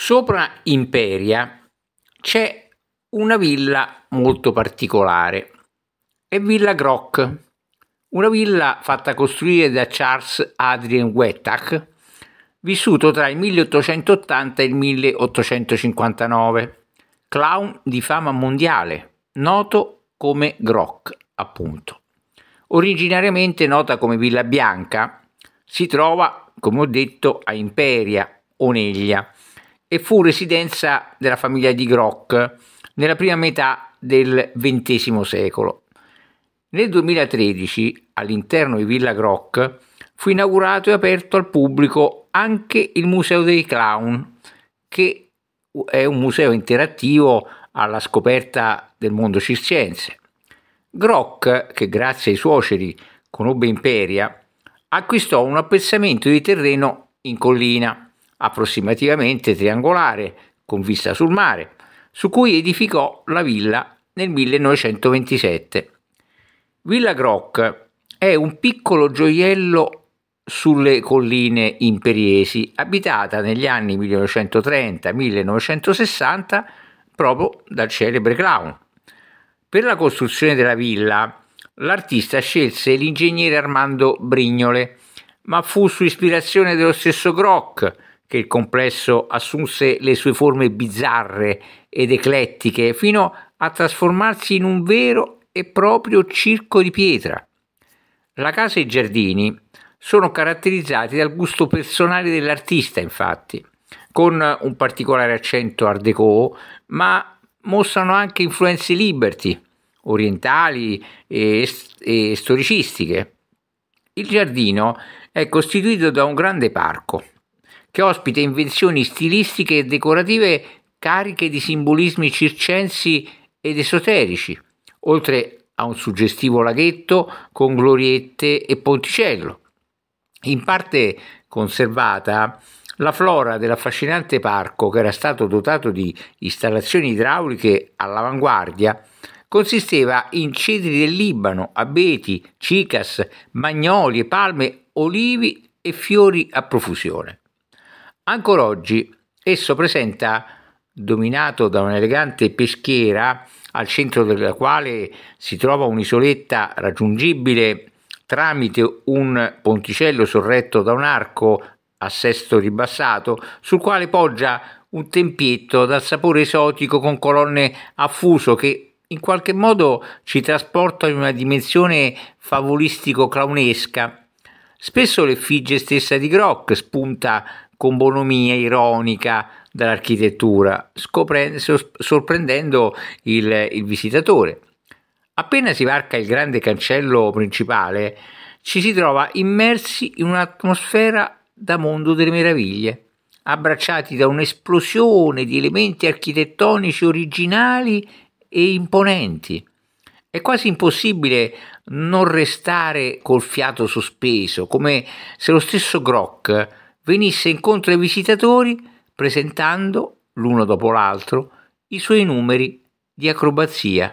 Sopra Imperia c'è una villa molto particolare, è Villa Grock, una villa fatta costruire da Charles Adrian Wettach, vissuto tra il 1880 e il 1859, clown di fama mondiale, noto come Grock, appunto. Originariamente nota come Villa Bianca, si trova, come ho detto, a Imperia, Oneglia, e fu residenza della famiglia di Grock nella prima metà del XX secolo. Nel 2013, all'interno di Villa Grock, fu inaugurato e aperto al pubblico anche il Museo dei Clown, che è un museo interattivo alla scoperta del mondo circense. Grock, che grazie ai suoceri conobbe Imperia, acquistò un appezzamento di terreno in collina approssimativamente triangolare, con vista sul mare, su cui edificò la villa nel 1927. Villa Groc è un piccolo gioiello sulle colline imperiesi, abitata negli anni 1930-1960 proprio dal celebre clown. Per la costruzione della villa, l'artista scelse l'ingegnere Armando Brignole, ma fu su ispirazione dello stesso Groc che il complesso assunse le sue forme bizzarre ed eclettiche fino a trasformarsi in un vero e proprio circo di pietra. La casa e i giardini sono caratterizzati dal gusto personale dell'artista, infatti, con un particolare accento art déco, ma mostrano anche influenze liberty, orientali e, e storicistiche. Il giardino è costituito da un grande parco che ospita invenzioni stilistiche e decorative cariche di simbolismi circensi ed esoterici, oltre a un suggestivo laghetto con gloriette e ponticello. In parte conservata, la flora dell'affascinante parco, che era stato dotato di installazioni idrauliche all'avanguardia, consisteva in cedri del Libano, abeti, cicas, magnoli, palme, olivi e fiori a profusione. Ancora oggi esso presenta, dominato da un'elegante peschiera, al centro della quale si trova un'isoletta raggiungibile tramite un ponticello sorretto da un arco a sesto ribassato, sul quale poggia un tempietto dal sapore esotico con colonne a fuso che in qualche modo ci trasporta in una dimensione favolistico claunesca Spesso l'effigie stessa di Grock spunta con bonomia ironica dell'architettura, sorprendendo il, il visitatore. Appena si varca il grande cancello principale, ci si trova immersi in un'atmosfera da mondo delle meraviglie, abbracciati da un'esplosione di elementi architettonici originali e imponenti. È quasi impossibile non restare col fiato sospeso, come se lo stesso Grock venisse incontro ai visitatori presentando, l'uno dopo l'altro, i suoi numeri di acrobazia